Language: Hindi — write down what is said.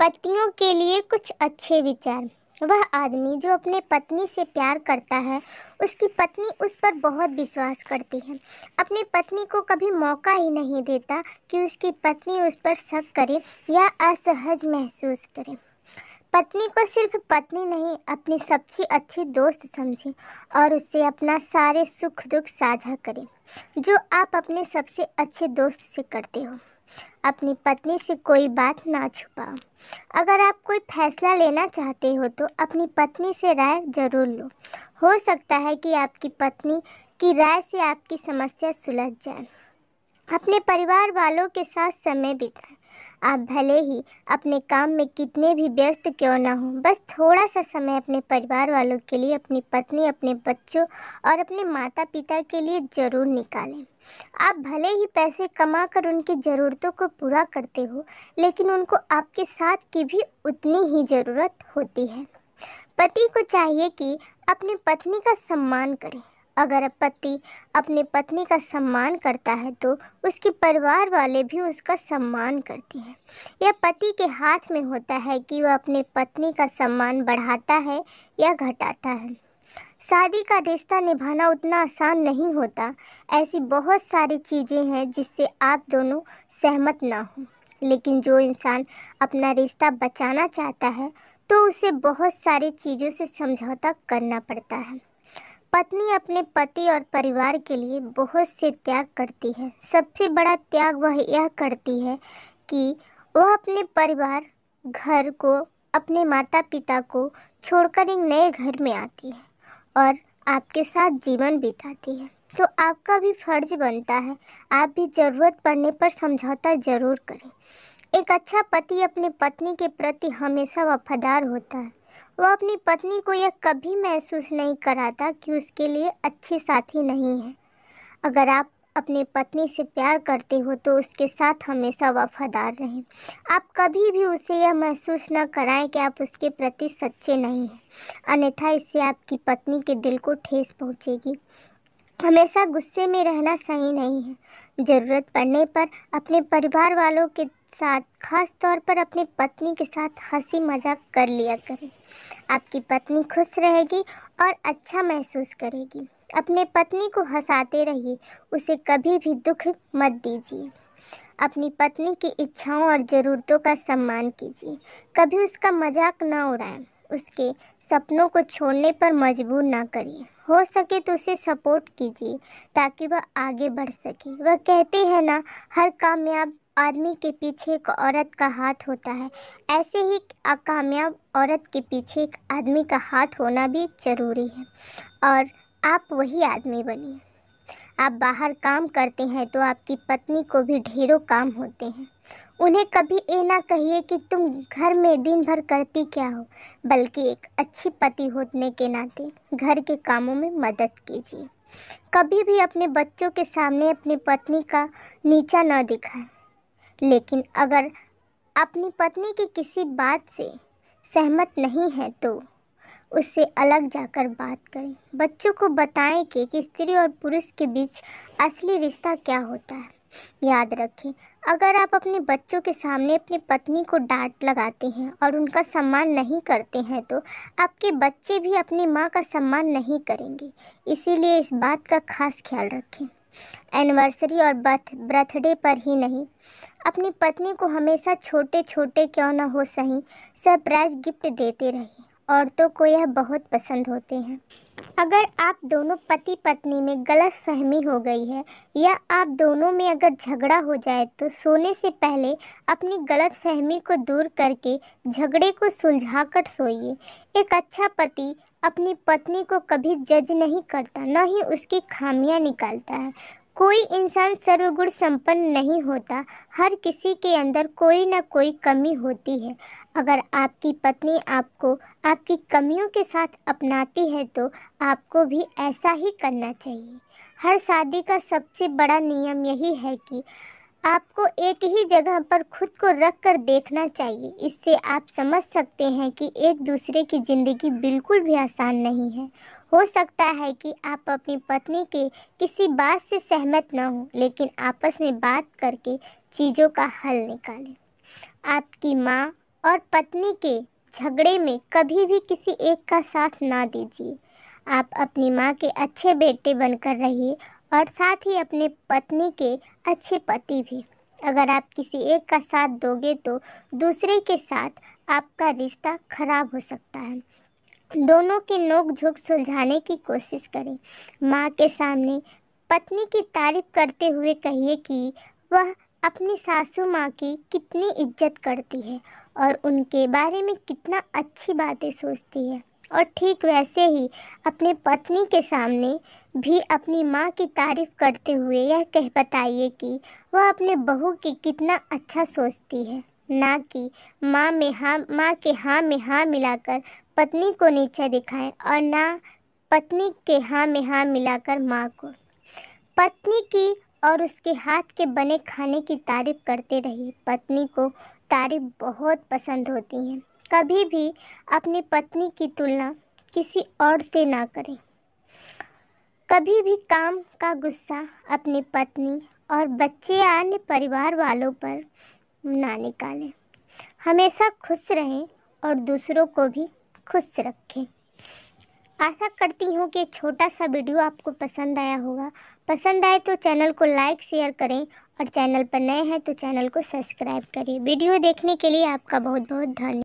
पत्नियों के लिए कुछ अच्छे विचार वह आदमी जो अपने पत्नी से प्यार करता है उसकी पत्नी उस पर बहुत विश्वास करती है अपनी पत्नी को कभी मौका ही नहीं देता कि उसकी पत्नी उस पर शक करे या असहज महसूस करे पत्नी को सिर्फ पत्नी नहीं अपनी सबसे अच्छी दोस्त समझें और उससे अपना सारे सुख दुख साझा करें जो आप अपने सबसे अच्छे दोस्त से करते हो अपनी पत्नी से कोई बात ना छुपाओ अगर आप कोई फैसला लेना चाहते हो तो अपनी पत्नी से राय जरूर लो हो सकता है कि आपकी पत्नी की राय से आपकी समस्या सुलझ जाए अपने परिवार वालों के साथ समय बिताएं आप भले ही अपने काम में कितने भी व्यस्त क्यों ना हो बस थोड़ा सा समय अपने परिवार वालों के लिए अपनी पत्नी अपने बच्चों और अपने माता पिता के लिए ज़रूर निकालें आप भले ही पैसे कमा कर उनकी ज़रूरतों को पूरा करते हो लेकिन उनको आपके साथ की भी उतनी ही ज़रूरत होती है पति को चाहिए कि अपनी पत्नी का सम्मान करें अगर पति अपनी पत्नी का सम्मान करता है तो उसके परिवार वाले भी उसका सम्मान करते हैं यह पति के हाथ में होता है कि वह अपनी पत्नी का सम्मान बढ़ाता है या घटाता है शादी का रिश्ता निभाना उतना आसान नहीं होता ऐसी बहुत सारी चीज़ें हैं जिससे आप दोनों सहमत ना हों लेकिन जो इंसान अपना रिश्ता बचाना चाहता है तो उसे बहुत सारी चीज़ों से समझौता करना पड़ता है पत्नी अपने पति और परिवार के लिए बहुत से त्याग करती है सबसे बड़ा त्याग वह यह करती है कि वह अपने परिवार घर को अपने माता पिता को छोड़कर एक नए घर में आती है और आपके साथ जीवन बिताती है तो आपका भी फर्ज बनता है आप भी ज़रूरत पड़ने पर समझौता ज़रूर करें एक अच्छा पति अपने पत्नी के प्रति हमेशा वफादार होता है वह अपनी पत्नी को यह कभी महसूस नहीं कराता कि उसके लिए अच्छे साथी नहीं हैं अगर आप अपनी पत्नी से प्यार करते हो तो उसके साथ हमेशा वफादार रहें आप कभी भी उसे यह महसूस न कराएं कि आप उसके प्रति सच्चे नहीं हैं अन्यथा इससे आपकी पत्नी के दिल को ठेस पहुंचेगी हमेशा गुस्से में रहना सही नहीं है ज़रूरत पड़ने पर अपने परिवार वालों के साथ खास तौर पर अपनी पत्नी के साथ हंसी मजाक कर लिया करें आपकी पत्नी खुश रहेगी और अच्छा महसूस करेगी अपने पत्नी को हंसाते रहिए उसे कभी भी दुख मत दीजिए अपनी पत्नी की इच्छाओं और ज़रूरतों का सम्मान कीजिए कभी उसका मजाक ना उड़ाएं उसके सपनों को छोड़ने पर मजबूर ना करिए हो सके तो उसे सपोर्ट कीजिए ताकि वह आगे बढ़ सके वह कहते हैं ना हर कामयाब आदमी के पीछे एक औरत का हाथ होता है ऐसे ही कामयाब औरत के पीछे एक आदमी का हाथ होना भी ज़रूरी है और आप वही आदमी बनिए आप बाहर काम करते हैं तो आपकी पत्नी को भी ढेरों काम होते हैं उन्हें कभी ये ना कहिए कि तुम घर में दिन भर करती क्या हो बल्कि एक अच्छी पति होने के नाते घर के कामों में मदद कीजिए कभी भी अपने बच्चों के सामने अपनी पत्नी का नीचा न दिखाएं लेकिन अगर अपनी पत्नी की किसी बात से सहमत नहीं है तो उससे अलग जाकर बात करें बच्चों को बताएं कि स्त्री और पुरुष के बीच असली रिश्ता क्या होता है याद रखें अगर आप अपने बच्चों के सामने अपनी पत्नी को डांट लगाते हैं और उनका सम्मान नहीं करते हैं तो आपके बच्चे भी अपनी माँ का सम्मान नहीं करेंगे इसीलिए इस बात का खास ख्याल रखें एनिवर्सरी और बर्थ बर्थडे पर ही नहीं अपनी पत्नी को हमेशा छोटे छोटे क्यों ना हो सही सरप्राइज़ गिफ्ट देते रहें औरतों को यह बहुत पसंद होते हैं अगर आप दोनों पति पत्नी में गलत फहमी हो गई है या आप दोनों में अगर झगड़ा हो जाए तो सोने से पहले अपनी गलत फहमी को दूर करके झगड़े को सुलझा कर सोइए एक अच्छा पति अपनी पत्नी को कभी जज नहीं करता ना ही उसकी खामियां निकालता है कोई इंसान सर्वगुण संपन्न नहीं होता हर किसी के अंदर कोई ना कोई कमी होती है अगर आपकी पत्नी आपको आपकी कमियों के साथ अपनाती है तो आपको भी ऐसा ही करना चाहिए हर शादी का सबसे बड़ा नियम यही है कि आपको एक ही जगह पर खुद को रख कर देखना चाहिए इससे आप समझ सकते हैं कि एक दूसरे की ज़िंदगी बिल्कुल भी आसान नहीं है हो सकता है कि आप अपनी पत्नी के किसी बात से सहमत न हो लेकिन आपस में बात करके चीज़ों का हल निकालें आपकी माँ और पत्नी के झगड़े में कभी भी किसी एक का साथ ना दीजिए आप अपनी माँ के अच्छे बेटे बनकर रहिए और साथ ही अपने पत्नी के अच्छे पति भी अगर आप किसी एक का साथ दोगे तो दूसरे के साथ आपका रिश्ता खराब हो सकता है दोनों की नोक झोंक सुलझाने की कोशिश करें माँ के सामने पत्नी की तारीफ करते हुए कहिए कि वह अपनी सासू माँ की कितनी इज्जत करती है और उनके बारे में कितना अच्छी बातें सोचती है और ठीक वैसे ही अपने पत्नी के सामने भी अपनी माँ की तारीफ करते हुए यह कह बताइए कि वह अपने बहू की कितना अच्छा सोचती है ना की माँ में हाँ माँ के हाँ में हाँ मिलाकर पत्नी को नीचा दिखाएं और ना पत्नी के हाँ में हाँ मिलाकर माँ को पत्नी की और उसके हाथ के बने खाने की तारीफ करते रहिए पत्नी को तारीफ बहुत पसंद होती हैं कभी भी अपनी पत्नी की तुलना किसी और से ना करें कभी भी काम का गुस्सा अपनी पत्नी और बच्चे या अन्य परिवार वालों पर ना निकालें हमेशा खुश रहें और दूसरों को भी खुश रखें आशा करती हूँ कि छोटा सा वीडियो आपको पसंद आया होगा पसंद आए तो चैनल को लाइक शेयर करें और चैनल पर नए हैं तो चैनल को सब्सक्राइब करें वीडियो देखने के लिए आपका बहुत बहुत धन्यवाद